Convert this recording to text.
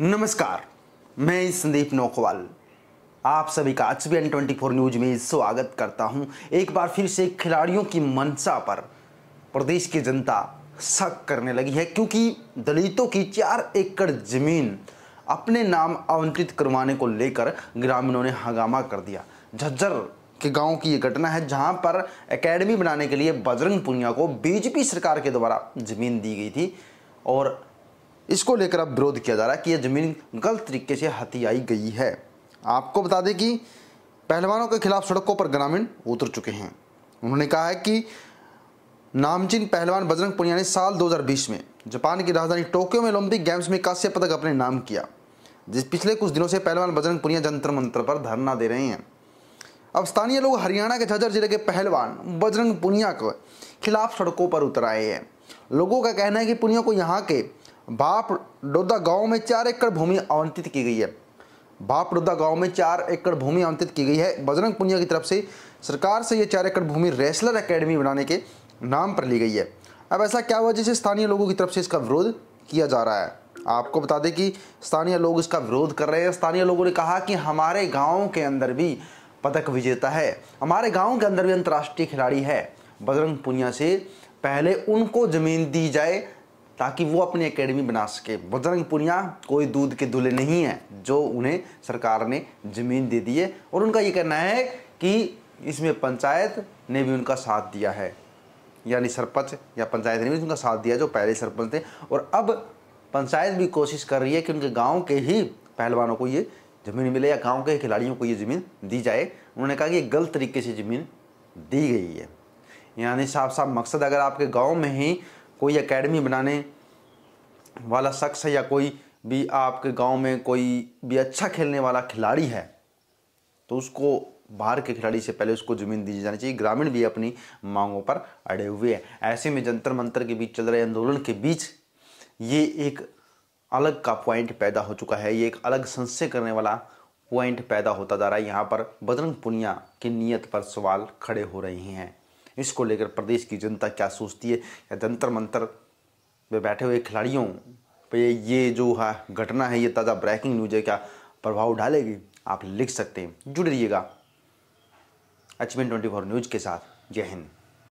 नमस्कार मैं संदीप नोकवाल आप सभी का H B N twenty four news में स्वागत करता हूं एक बार फिर से खिलाड़ियों की मंशा पर प्रदेश की जनता शक करने लगी है क्योंकि दलितों की चार एकड़ जमीन अपने नाम आवंटित करवाने को लेकर ग्रामीणों ने हंगामा कर दिया झज्जर के गांव की ये घटना है जहां पर एकेडमी बनाने के लिए बजरंग पुनिया को बीजेपी सरकार के द्वारा जमीन दी गई थी और इसको लेकर अब विरोध किया जा रहा है कि यह ज़मीन गलत तरीके से हथियाई गई है आपको बता दें कि पहलवानों के खिलाफ सड़कों पर ग्रामीण उतर चुके हैं उन्होंने कहा है कि नामचीन पहलवान बजरंग पुनिया ने साल 2020 में जापान की राजधानी टोक्यो में ओलंपिक गेम्स में कांस्य पदक अपने नाम किया जिस पिछले कुछ दिनों से पहलवान बजरंग पुनिया जंतर मंत्र पर धरना दे रहे हैं अब स्थानीय लोग हरियाणा के झज्जर जिले के पहलवान बजरंग पुनिया के खिलाफ सड़कों पर उतर आए हैं लोगों का कहना है कि पुनिया को यहाँ के बाप डोदा गांव में चार एकड़ भूमि आवंटित की गई है बाप डोदा गांव में चार एकड़ भूमि आवंटित की गई है बजरंग पुनिया की तरफ से सरकार से यह चार एकड़ भूमि रेसलर एकेडमी बनाने के नाम पर ली गई है अब ऐसा क्या हुआ जिसे स्थानीय लोगों की तरफ से इसका विरोध किया जा रहा है आपको बता दें कि स्थानीय लोग इसका विरोध कर रहे हैं स्थानीय लोगों ने कहा कि हमारे गाँव के अंदर भी पदक विजेता है हमारे गाँव के अंदर भी अंतर्राष्ट्रीय खिलाड़ी है बजरंग पुनिया से पहले उनको ज़मीन दी जाए ताकि वो अपनी एकेडमी बना सके बजरंग पुनिया कोई दूध के दूल्हे नहीं है जो उन्हें सरकार ने ज़मीन दे दी है और उनका ये कहना है कि इसमें पंचायत ने भी उनका साथ दिया है यानी सरपंच या पंचायत ने भी उनका साथ दिया जो पहले सरपंच थे और अब पंचायत भी कोशिश कर रही है कि उनके गाँव के ही पहलवानों को ये ज़मीन मिले या गाँव के खिलाड़ियों को ये ज़मीन दी जाए उन्होंने कहा कि ये गलत तरीके से ज़मीन दी गई है यानी साफ साफ मकसद अगर आपके गाँव में ही कोई एकेडमी बनाने वाला शख्स है या कोई भी आपके गांव में कोई भी अच्छा खेलने वाला खिलाड़ी है तो उसको बाहर के खिलाड़ी से पहले उसको ज़मीन दी जानी चाहिए ग्रामीण भी अपनी मांगों पर अड़े हुए हैं ऐसे में जंतर मंतर के बीच चल रहे आंदोलन के बीच ये एक अलग का पॉइंट पैदा हो चुका है ये एक अलग संशय करने वाला पॉइंट पैदा होता जा रहा है यहाँ पर बजरंग पुनिया की नीयत पर सवाल खड़े हो रहे हैं इसको लेकर प्रदेश की जनता क्या सोचती है या जंतर मंतर में बैठे हुए खिलाड़ियों पर ये जो है घटना है ये ताज़ा ब्रेकिंग न्यूज है क्या प्रभाव डालेगी आप लिख सकते हैं जुड़ रहिएगा एच ट्वेंटी फोर न्यूज़ के साथ जय हिंद